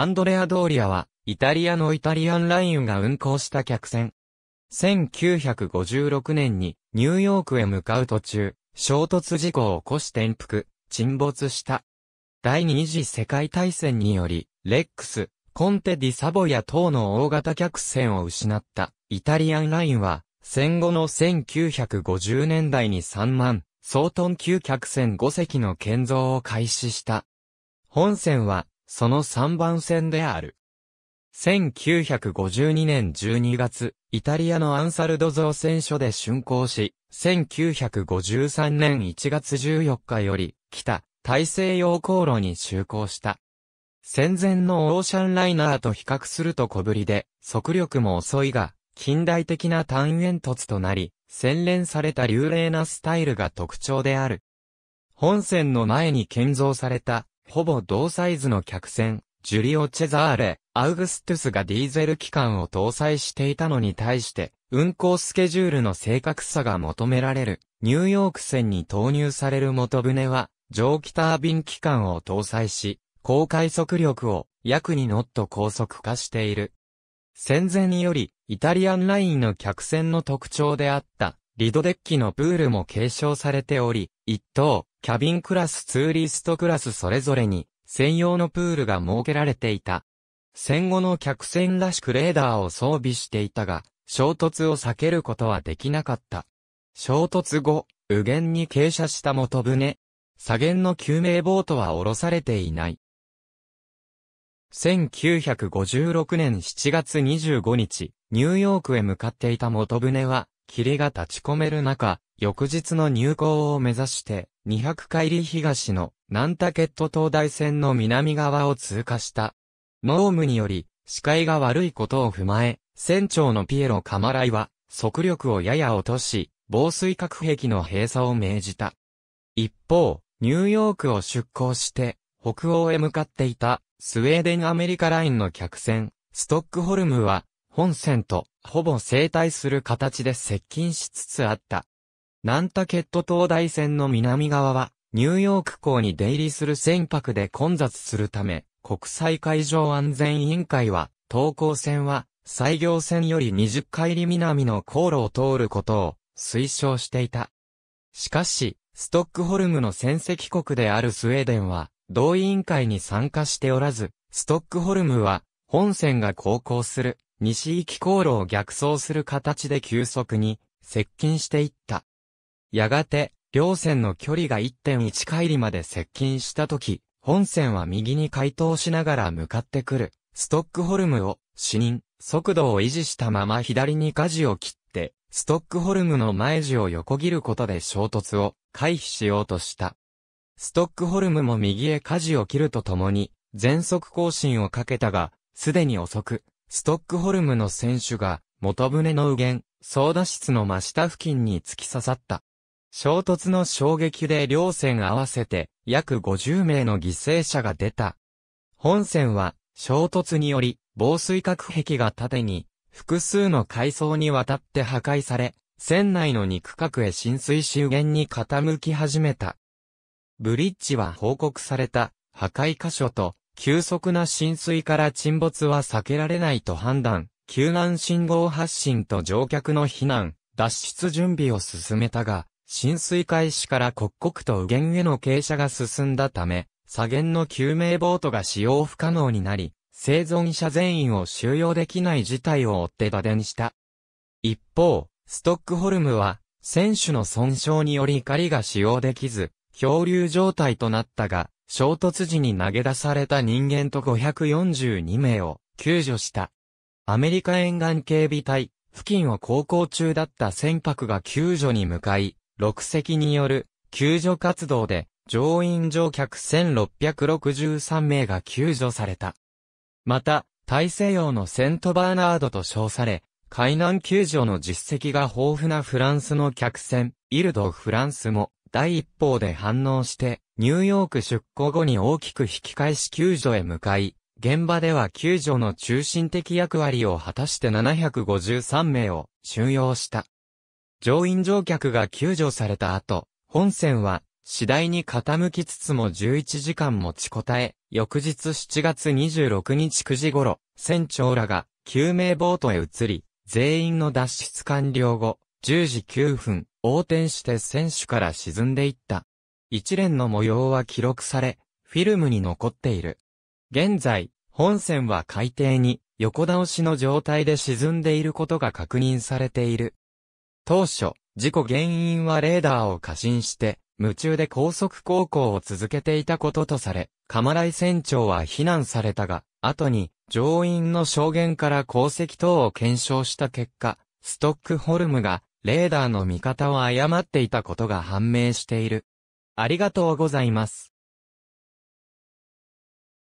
アンドレア・ドーリアは、イタリアのイタリアンラインが運行した客船。1956年にニューヨークへ向かう途中、衝突事故を起こし転覆、沈没した。第二次世界大戦により、レックス、コンテ・ディ・サボヤ等の大型客船を失ったイタリアンラインは、戦後の1950年代に3万総トン級客船5隻の建造を開始した。本船はその3番線である。1952年12月、イタリアのアンサルド造船所で竣工し、1953年1月14日より、北、大西洋航路に就航した。戦前のオーシャンライナーと比較すると小ぶりで、速力も遅いが、近代的な単煙突となり、洗練された流麗なスタイルが特徴である。本線の前に建造されたほぼ同サイズの客船、ジュリオ・チェザーレ、アウグストゥスがディーゼル機関を搭載していたのに対して、運行スケジュールの正確さが求められる、ニューヨーク船に投入される元船は、蒸気タービン機関を搭載し、高快速力を約にノット高速化している。戦前により、イタリアンラインの客船の特徴であった、リドデッキのプールも継承されており、一等、キャビンクラス、ツーリストクラスそれぞれに専用のプールが設けられていた。戦後の客船らしくレーダーを装備していたが、衝突を避けることはできなかった。衝突後、右舷に傾斜した元船。左舷の救命ボートは下ろされていない。1956年7月25日、ニューヨークへ向かっていた元船は、霧が立ち込める中、翌日の入港を目指して、200海里東のナンタケット東大線の南側を通過した。濃霧により、視界が悪いことを踏まえ、船長のピエロ・カマライは、速力をやや落とし、防水隔壁の閉鎖を命じた。一方、ニューヨークを出港して、北欧へ向かっていた、スウェーデンアメリカラインの客船、ストックホルムは、本船と、ほぼ整体する形で接近しつつあった。ナンタケット灯台線の南側は、ニューヨーク港に出入りする船舶で混雑するため、国際海上安全委員会は、東港線は、採行線より20海里南の航路を通ることを推奨していた。しかし、ストックホルムの戦績国であるスウェーデンは、同委員会に参加しておらず、ストックホルムは、本線が航行する、西行き航路を逆走する形で急速に接近していった。やがて、両線の距離が1.1回りまで接近した時、本線は右に回答しながら向かってくる、ストックホルムを、死人、速度を維持したまま左に舵を切って、ストックホルムの前地を横切ることで衝突を回避しようとした。ストックホルムも右へ舵を切るとともに、全速更新をかけたが、すでに遅く、ストックホルムの選手が、元船の右舷、操舵室の真下付近に突き刺さった。衝突の衝撃で両線合わせて約50名の犠牲者が出た。本線は衝突により防水隔壁が縦に複数の階層にわたって破壊され、船内の2区画へ浸水し右舷に傾き始めた。ブリッジは報告された破壊箇所と急速な浸水から沈没は避けられないと判断、救難信号発信と乗客の避難、脱出準備を進めたが、浸水開始から刻々と右舷への傾斜が進んだため、左舷の救命ボートが使用不可能になり、生存者全員を収容できない事態を追って打電した。一方、ストックホルムは、選手の損傷により怒りが使用できず、漂流状態となったが、衝突時に投げ出された人間と542名を救助した。アメリカ沿岸警備隊、付近を航行中だった船舶が救助に向かい、6隻による救助活動で乗員乗客1663名が救助された。また、大西洋のセントバーナードと称され、海難救助の実績が豊富なフランスの客船、イルド・フランスも第一報で反応して、ニューヨーク出港後に大きく引き返し救助へ向かい、現場では救助の中心的役割を果たして753名を収容した。乗員乗客が救助された後、本線は次第に傾きつつも11時間持ちこたえ、翌日7月26日9時頃、船長らが救命ボートへ移り、全員の脱出完了後、10時9分、横転して船首から沈んでいった。一連の模様は記録され、フィルムに残っている。現在、本船は海底に横倒しの状態で沈んでいることが確認されている。当初、事故原因はレーダーを過信して、夢中で高速航行を続けていたこととされ、カマライ船長は非難されたが、後に、乗員の証言から功績等を検証した結果、ストックホルムが、レーダーの見方を誤っていたことが判明している。ありがとうございます。